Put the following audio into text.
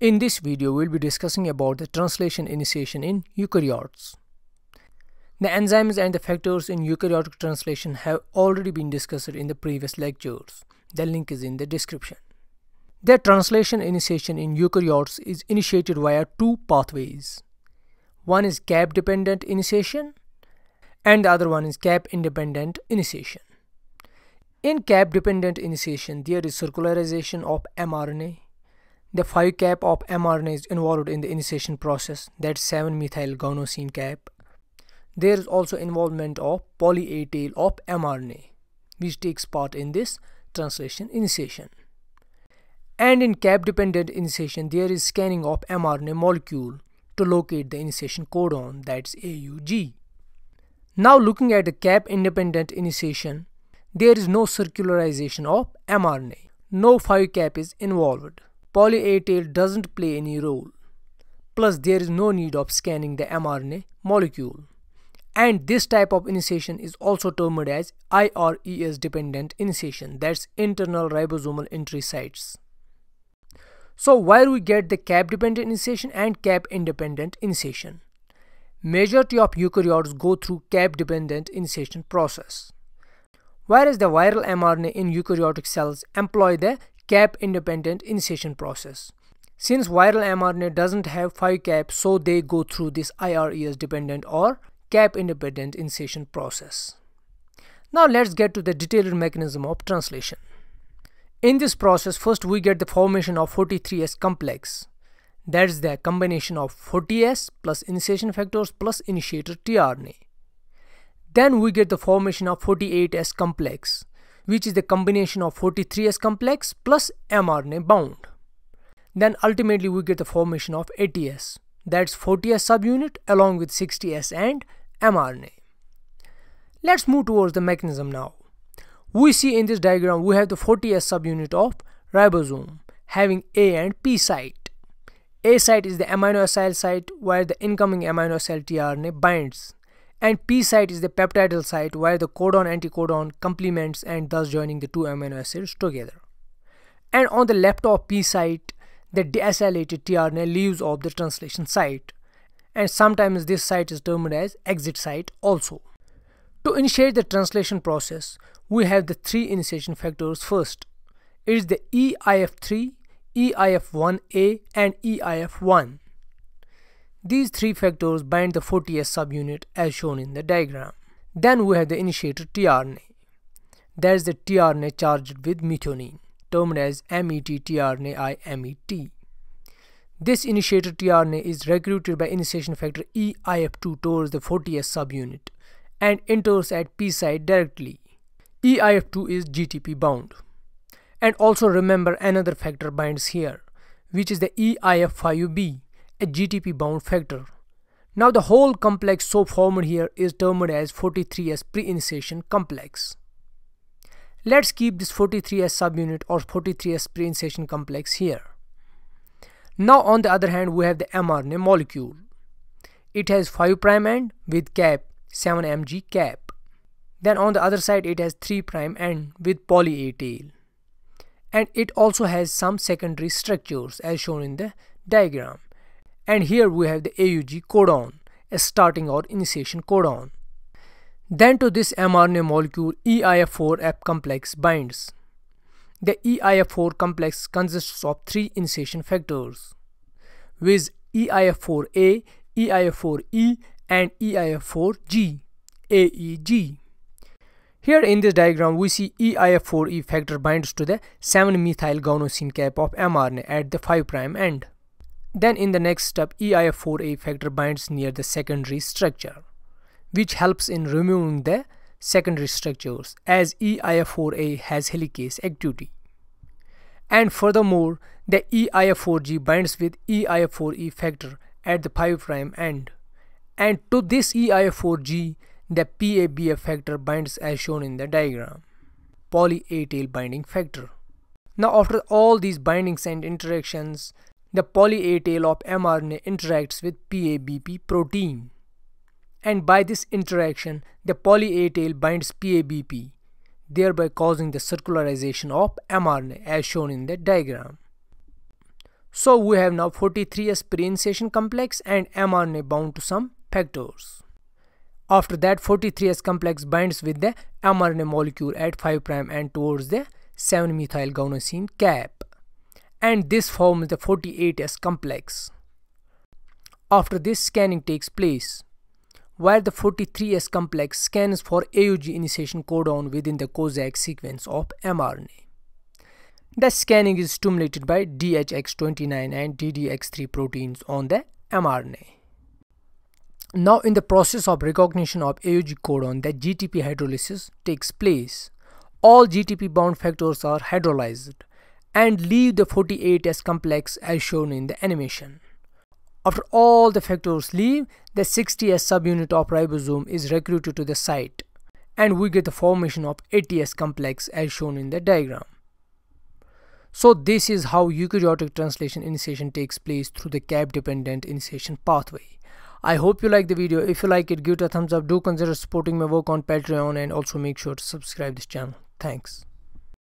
In this video, we'll be discussing about the translation initiation in eukaryotes. The enzymes and the factors in eukaryotic translation have already been discussed in the previous lectures. The link is in the description. The translation initiation in eukaryotes is initiated via two pathways. One is cap-dependent initiation and the other one is cap-independent initiation. In cap-dependent initiation, there is circularization of mRNA. The 5 cap of mRNA is involved in the initiation process, that's 7 methyl guanosine cap. There is also involvement of poly A tail of mRNA, which takes part in this translation initiation. And in cap-dependent initiation, there is scanning of mRNA molecule to locate the initiation codon, that's AUG. Now looking at the cap-independent initiation, there is no circularization of mRNA. No 5 cap is involved. Poly A tail doesn't play any role. Plus there is no need of scanning the mRNA molecule. And this type of initiation is also termed as IRES dependent initiation that's internal ribosomal entry sites. So where we get the cap dependent initiation and cap independent initiation? Majority of eukaryotes go through cap dependent initiation process whereas the viral mRNA in eukaryotic cells employ the cap-independent initiation process. Since viral mRNA doesn't have 5 cap, so they go through this IRES-dependent or cap-independent initiation process. Now let's get to the detailed mechanism of translation. In this process, first we get the formation of 43S complex. That's the combination of 40S plus initiation factors plus initiator tRNA. Then we get the formation of 48S complex, which is the combination of 43S complex plus mRNA bound. Then ultimately we get the formation of 80S, that's 40S subunit along with 60S and mRNA. Let's move towards the mechanism now. We see in this diagram we have the 40S subunit of ribosome having A and P site. A site is the aminoacyl site where the incoming aminoacyl tRNA binds and P site is the peptidyl site where the codon-anticodon complements and thus joining the two amino acids together. And on the left of P site, the deacylated tRNA leaves off the translation site and sometimes this site is termed as exit site also. To initiate the translation process, we have the three initiation factors first. It is the EIF3, EIF1A and EIF1. These three factors bind the 40S subunit as shown in the diagram. Then we have the initiator tRNA. That is the tRNA charged with methionine, termed as MET-tRNAi-MET. This initiator tRNA is recruited by initiation factor eIF2 towards the 40S subunit and enters at P site directly. eIF2 is GTP bound. And also remember another factor binds here, which is the eIF5B a GTP bound factor. Now the whole complex so formed here is termed as 43S pre-initiation complex. Let's keep this 43S subunit or 43S pre-initiation complex here. Now on the other hand we have the mRNA molecule. It has 5' end with cap 7mg cap. Then on the other side it has 3' end with poly A tail. And it also has some secondary structures as shown in the diagram and here we have the AUG codon a starting our initiation codon. Then to this mRNA molecule EIF4F complex binds. The EIF4 complex consists of three initiation factors with EIF4A, EIF4E and EIF4G, AEG. Here in this diagram we see EIF4E factor binds to the 7-methyl guanosine cap of mRNA at the 5' end. Then in the next step, EIF4A factor binds near the secondary structure, which helps in removing the secondary structures as EIF4A has helicase activity. And furthermore, the EIF4G binds with EIF4E factor at the 5' end. And to this EIF4G, the PABF factor binds as shown in the diagram, poly A tail binding factor. Now after all these bindings and interactions, the poly A tail of mRNA interacts with PABP protein. And by this interaction, the poly A tail binds PABP, thereby causing the circularization of mRNA as shown in the diagram. So we have now 43s aspirin complex and mRNA bound to some factors. After that 43S complex binds with the mRNA molecule at 5' and towards the 7-methyl cap and this forms the 48S complex. After this scanning takes place, where the 43S complex scans for AUG initiation codon within the COSAC sequence of mRNA. The scanning is stimulated by DHX29 and DDX3 proteins on the mRNA. Now in the process of recognition of AUG codon, the GTP hydrolysis takes place. All GTP bound factors are hydrolyzed and leave the 48s complex as shown in the animation. After all the factors leave, the 60S subunit of ribosome is recruited to the site and we get the formation of ATS complex as shown in the diagram. So this is how eukaryotic translation initiation takes place through the cap dependent initiation pathway. I hope you like the video. If you like it, give it a thumbs up. Do consider supporting my work on Patreon and also make sure to subscribe this channel. Thanks.